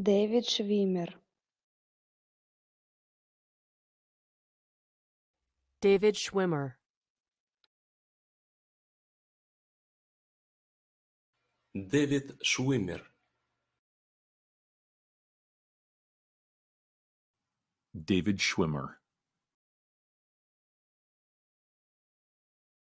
David Schwimmer David Schwimmer David Schwimmer David Schwimmer